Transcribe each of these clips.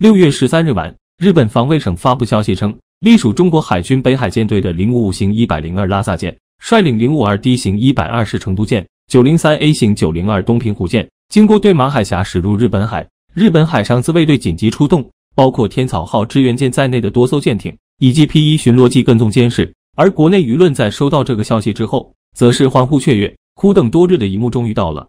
六月十三日晚，日本防卫省发布消息称，隶属中国海军北海舰队的零五五型一百零二拉萨舰，率领零五二 D 型一百二十成都舰、九零三 A 型九零二东平湖舰，经过对马海峡驶入日本海。日本海上自卫队紧急出动，包括天草号支援舰在内的多艘舰艇以及 P 一巡逻机跟踪监视。而国内舆论在收到这个消息之后，则是欢呼雀跃，苦等多日的一幕终于到了。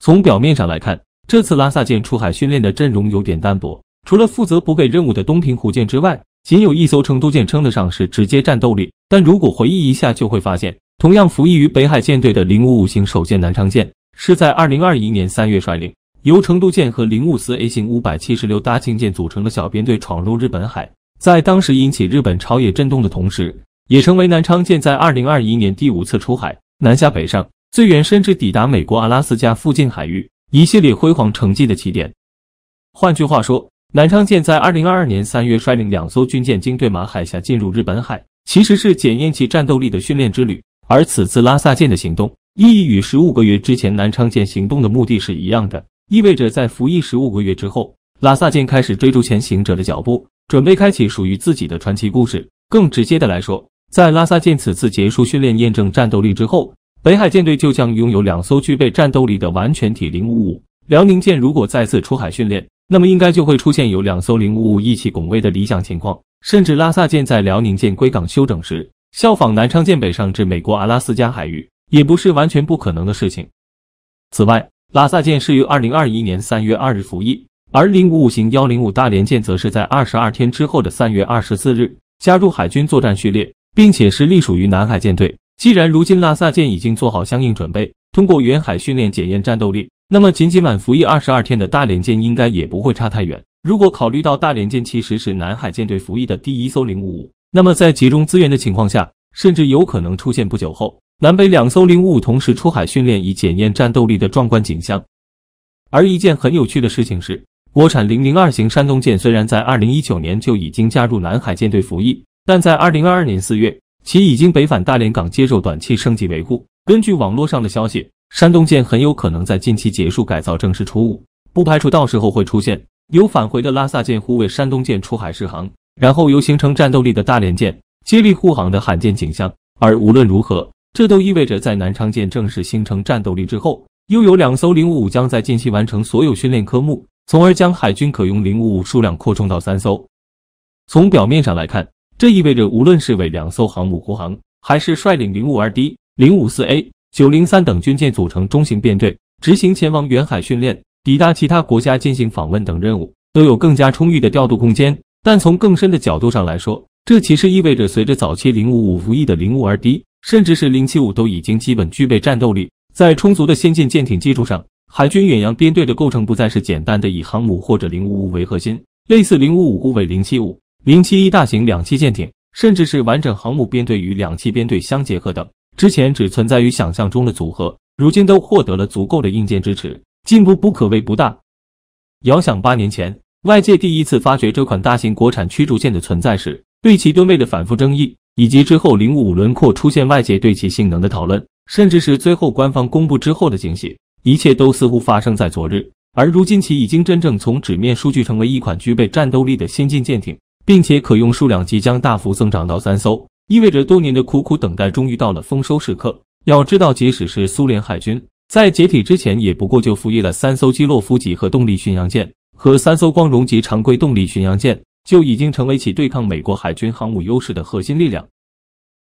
从表面上来看，这次拉萨舰出海训练的阵容有点单薄。除了负责补给任务的东平湖舰之外，仅有一艘成都舰称得上是直接战斗力。但如果回忆一下，就会发现，同样服役于北海舰队的零五五型首舰南昌舰，是在二零二一年三月率领由成都舰和零五四 A 型五百七十六大庆舰组成的小编队闯入日本海，在当时引起日本朝野震动的同时，也成为南昌舰在二零二一年第五次出海南下北上，最远甚至抵达美国阿拉斯加附近海域一系列辉煌成绩的起点。换句话说。南昌舰在二零二二年三月率领两艘军舰经对马海峡进入日本海，其实是检验其战斗力的训练之旅。而此次拉萨舰的行动，意义与十五个月之前南昌舰行动的目的是一样的，意味着在服役十五个月之后，拉萨舰开始追逐前行者的脚步，准备开启属于自己的传奇故事。更直接的来说，在拉萨舰此次结束训练验证战斗力之后，北海舰队就将拥有两艘具备战斗力的完全体零五五辽宁舰，如果再次出海训练。那么应该就会出现有两艘零五五一起拱卫的理想情况，甚至拉萨舰在辽宁舰归港休整时，效仿南昌舰北上至美国阿拉斯加海域，也不是完全不可能的事情。此外，拉萨舰是于二零二一年三月二日服役，而零五五型幺零五大连舰则是在二十二天之后的三月二十四日加入海军作战序列，并且是隶属于南海舰队。既然如今拉萨舰已经做好相应准备，通过远海训练检验战斗力。那么，仅仅满服役二十二天的大连舰应该也不会差太远。如果考虑到大连舰其实是南海舰队服役的第一艘零五五，那么在集中资源的情况下，甚至有可能出现不久后南北两艘零五五同时出海训练，以检验战斗力的壮观景象。而一件很有趣的事情是，国产零零二型山东舰虽然在二零一九年就已经加入南海舰队服役，但在二零二二年四月，其已经北返大连港接受短期升级维护。根据网络上的消息。山东舰很有可能在近期结束改造，正式出坞，不排除到时候会出现有返回的拉萨舰护卫山东舰出海试航，然后由形成战斗力的大连舰接力护航的罕见景象。而无论如何，这都意味着在南昌舰正式形成战斗力之后，又有两艘零五五将在近期完成所有训练科目，从而将海军可用零五五数量扩充到三艘。从表面上来看，这意味着无论是为两艘航母护航，还是率领零五二 D、零五四 A。九零三等军舰组成中型编队，执行前往远海训练、抵达其他国家进行访问等任务，都有更加充裕的调度空间。但从更深的角度上来说，这其实意味着，随着早期零五五服役的零五二 D，甚至是零七五都已经基本具备战斗力，在充足的先进舰艇基础上，海军远洋编队的构成不再是简单的以航母或者零五五为核心，类似零五五护卫、零七五、零七一大型两栖舰艇，甚至是完整航母编队与两栖编队相结合等。之前只存在于想象中的组合，如今都获得了足够的硬件支持，进步不可谓不大。遥想八年前，外界第一次发觉这款大型国产驱逐舰的存在时，对其吨位的反复争议，以及之后零五五轮廓出现外界对其性能的讨论，甚至是最后官方公布之后的惊喜，一切都似乎发生在昨日。而如今，其已经真正从纸面数据成为一款具备战斗力的先进舰艇，并且可用数量即将大幅增长到三艘。意味着多年的苦苦等待终于到了丰收时刻。要知道，即使是苏联海军在解体之前，也不过就服役了三艘基洛夫级核动力巡洋舰和三艘光荣级常规动力巡洋舰，就已经成为其对抗美国海军航母优势的核心力量。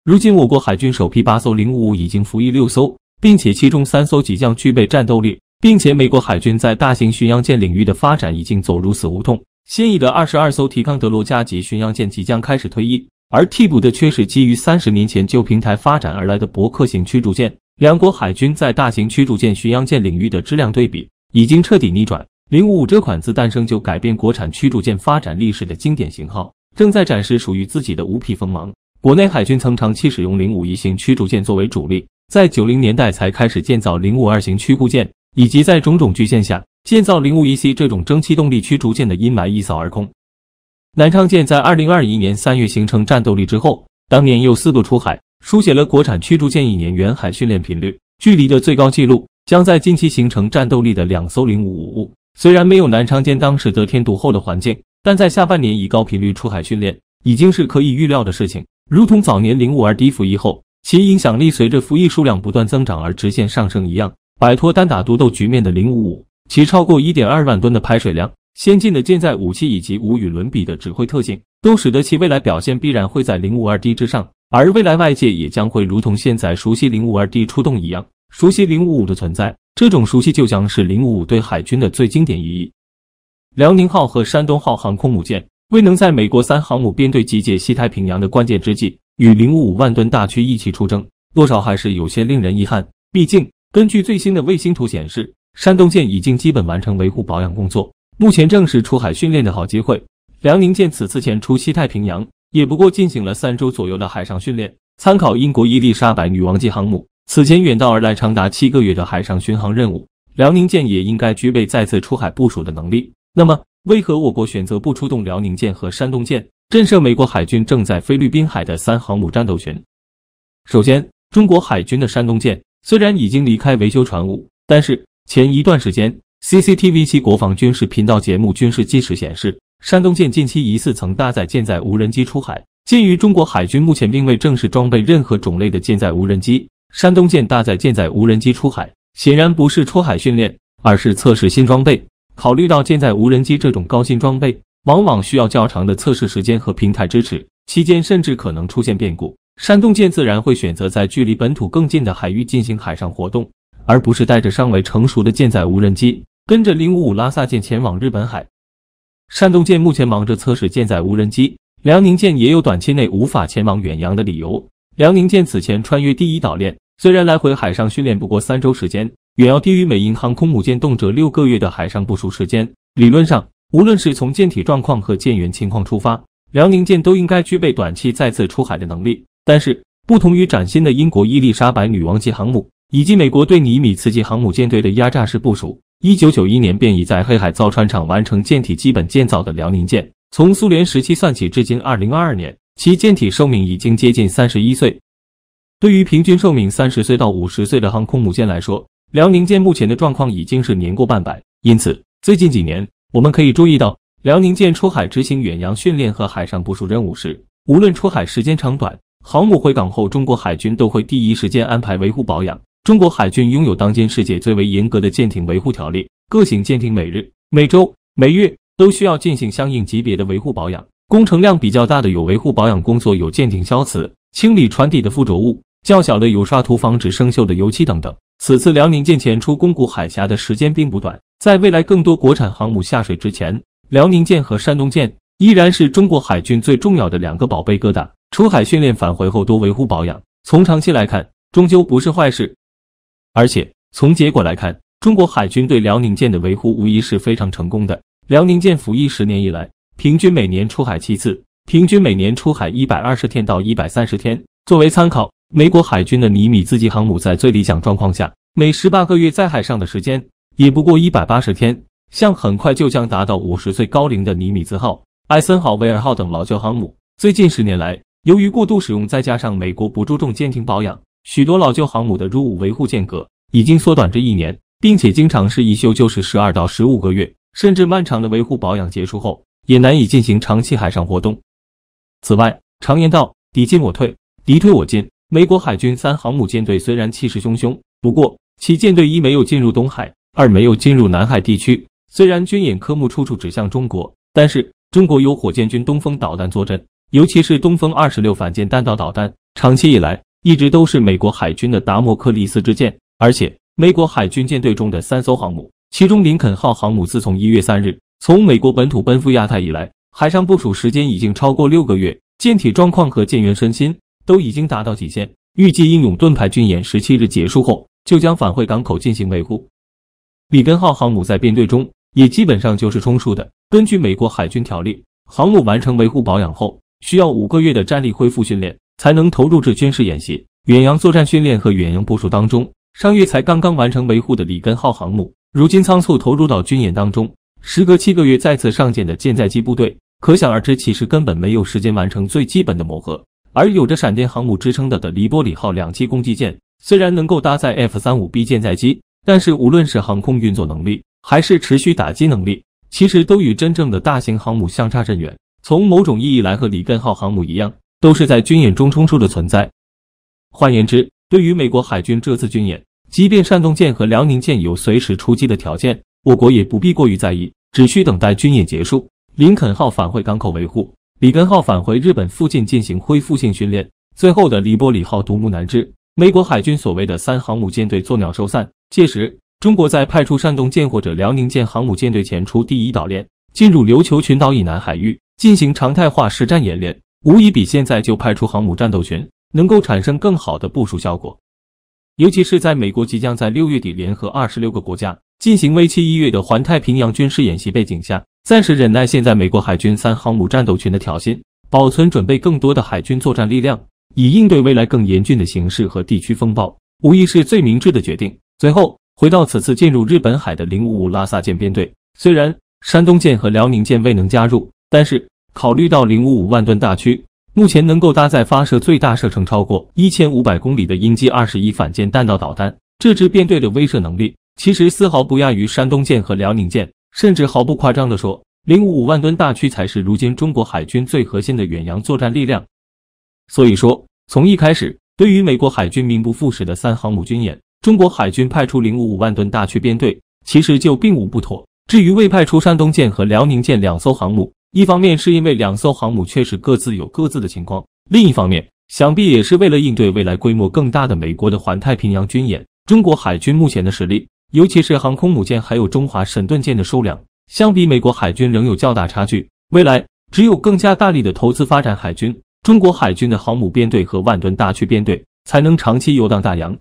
如今，我国海军首批八艘零五五已经服役六艘，并且其中三艘即将具备战斗力。并且，美国海军在大型巡洋舰领域的发展已经走入死胡同，现役的二十二艘提康德罗加级巡洋舰即将开始退役。而替补的却是基于三十年前旧平台发展而来的伯克型驱逐舰。两国海军在大型驱逐舰、巡洋舰领域的质量对比已经彻底逆转。零五五这款自诞生就改变国产驱逐舰发展历史的经典型号，正在展示属于自己的无匹锋芒。国内海军曾长期使用零五一型驱逐舰作为主力，在九零年代才开始建造零五二型驱逐舰，以及在种种局限下建造零五一 C 这种蒸汽动力驱逐舰的阴霾一扫而空。南昌舰在二零二一年三月形成战斗力之后，当年又四度出海，书写了国产驱逐舰一年远海训练频率距离的最高纪录。将在近期形成战斗力的两艘零五五，虽然没有南昌舰当时得天独厚的环境，但在下半年以高频率出海训练，已经是可以预料的事情。如同早年零五二低服役后，其影响力随着服役数量不断增长而直线上升一样，摆脱单打独斗局面的零五五，其超过一点二万吨的排水量。先进的舰载武器以及无与伦比的指挥特性，都使得其未来表现必然会在零五二 D 之上。而未来外界也将会如同现在熟悉零五二 D 出动一样，熟悉零五五的存在。这种熟悉就将是零五五对海军的最经典意义。辽宁号和山东号航空母舰未能在美国三航母编队集结西太平洋的关键之际，与零五五万吨大驱一起出征，多少还是有些令人遗憾。毕竟，根据最新的卫星图显示，山东舰已经基本完成维护保养工作。目前正是出海训练的好机会。辽宁舰此次前出西太平洋，也不过进行了三周左右的海上训练，参考英国伊丽莎白女王级航母此前远道而来长达七个月的海上巡航任务，辽宁舰也应该具备再次出海部署的能力。那么，为何我国选择不出动辽宁舰和山东舰，震慑美国海军正在菲律宾海的三航母战斗群？首先，中国海军的山东舰虽然已经离开维修船坞，但是前一段时间。CCTV 七国防军事频道节目军事纪实显示，山东舰近期疑似曾搭载舰载无人机出海。鉴于中国海军目前并未正式装备任何种类的舰载无人机，山东舰搭载舰载无人机出海，显然不是出海训练，而是测试新装备。考虑到舰载无人机这种高新装备，往往需要较长的测试时间和平台支持，期间甚至可能出现变故，山东舰自然会选择在距离本土更近的海域进行海上活动，而不是带着尚未成熟的舰载无人机。跟着055拉萨舰前往日本海，山东舰目前忙着测试舰载无人机，辽宁舰也有短期内无法前往远洋的理由。辽宁舰此前穿越第一岛链，虽然来回海上训练不过三周时间，远要低于美英航空母舰动辄六个月的海上部署时间。理论上，无论是从舰体状况和舰员情况出发，辽宁舰都应该具备短期再次出海的能力。但是，不同于崭新的英国伊丽莎白女王级航母，以及美国对尼米茨级航母舰队的压榨式部署。一九九一年便已在黑海造船厂完成舰体基本建造的辽宁舰，从苏联时期算起，至今二零二二年，其舰体寿命已经接近三十一岁。对于平均寿命三十岁到五十岁的航空母舰来说，辽宁舰目前的状况已经是年过半百。因此，最近几年我们可以注意到，辽宁舰出海执行远洋训练和海上部署任务时，无论出海时间长短，航母回港后，中国海军都会第一时间安排维护保养。中国海军拥有当今世界最为严格的舰艇维护条例，各型舰艇每日、每周、每月都需要进行相应级别的维护保养。工程量比较大的有维护保养工作，有舰艇消磁、清理船底的附着物；较小的有刷涂防止生锈的油漆等等。此次辽宁舰前出宫古海峡的时间并不短，在未来更多国产航母下水之前，辽宁舰和山东舰依然是中国海军最重要的两个宝贝疙瘩。出海训练返回后多维护保养，从长期来看，终究不是坏事。而且从结果来看，中国海军对辽宁舰的维护无疑是非常成功的。辽宁舰服役十年以来，平均每年出海七次，平均每年出海一百二十天到一百三十天。作为参考，美国海军的尼米兹级航母在最理想状况下，每十八个月在海上的时间也不过一百八十天。像很快就将达到五十岁高龄的尼米兹号、艾森豪威尔号等老旧航母，最近十年来由于过度使用，再加上美国不注重舰艇保养。许多老旧航母的入伍维护间隔已经缩短至一年，并且经常是一修就是十二到十五个月，甚至漫长的维护保养结束后，也难以进行长期海上活动。此外，常言道“敌进我退，敌退我进”。美国海军三航母舰队虽然气势汹汹，不过其舰队一没有进入东海，二没有进入南海地区。虽然军演科目处处指向中国，但是中国有火箭军东风导弹坐镇，尤其是东风二十六反舰弹道导弹，长期以来。一直都是美国海军的达摩克利斯之剑，而且美国海军舰队中的三艘航母，其中林肯号航母自从一月三日从美国本土奔赴亚太以来，海上部署时间已经超过六个月，舰体状况和舰员身心都已经达到极限。预计英勇盾牌军演十七日结束后，就将返回港口进行维护。里根号航母在编队中也基本上就是充数的。根据美国海军条例，航母完成维护保养后，需要五个月的战力恢复训练。才能投入至军事演习、远洋作战训练和远洋部署当中。上月才刚刚完成维护的里根号航母，如今仓促投入到军演当中；时隔七个月再次上舰的舰载机部队，可想而知，其实根本没有时间完成最基本的磨合。而有着“闪电航母”之称的的黎波里号两栖攻击舰，虽然能够搭载 F 三五 B 舰载机，但是无论是航空运作能力，还是持续打击能力，其实都与真正的大型航母相差甚远。从某种意义来，和里根号航母一样。都是在军演中冲出的存在。换言之，对于美国海军这次军演，即便山东舰和辽宁舰有随时出击的条件，我国也不必过于在意，只需等待军演结束，林肯号返回港口维护，里根号返回日本附近进行恢复性训练。最后的黎波里号独木难支，美国海军所谓的三航母舰队作鸟兽散。届时，中国在派出山东舰或者辽宁舰航母舰队前出第一岛链，进入琉球群岛以南海域进行常态化实战演练。无疑比现在就派出航母战斗群能够产生更好的部署效果。尤其是在美国即将在六月底联合二十六个国家进行为期一月的环太平洋军事演习背景下，暂时忍耐现在美国海军三航母战斗群的挑衅，保存准备更多的海军作战力量，以应对未来更严峻的形势和地区风暴，无疑是最明智的决定。随后回到此次进入日本海的零五五拉萨舰编队，虽然山东舰和辽宁舰未能加入，但是。考虑到零五五万吨大驱目前能够搭载发射最大射程超过一千五百公里的鹰击二十一反舰弹道导弹，这支编队的威慑能力其实丝毫不亚于山东舰和辽宁舰，甚至毫不夸张地说，零五五万吨大驱才是如今中国海军最核心的远洋作战力量。所以说，从一开始对于美国海军名不副实的三航母军演，中国海军派出零五五万吨大驱编队，其实就并无不妥。至于未派出山东舰和辽宁舰两艘航母，一方面是因为两艘航母确实各自有各自的情况，另一方面想必也是为了应对未来规模更大的美国的环太平洋军演。中国海军目前的实力，尤其是航空母舰还有中华神盾舰的数量，相比美国海军仍有较大差距。未来只有更加大力的投资发展海军，中国海军的航母编队和万吨大驱编队才能长期游荡大洋。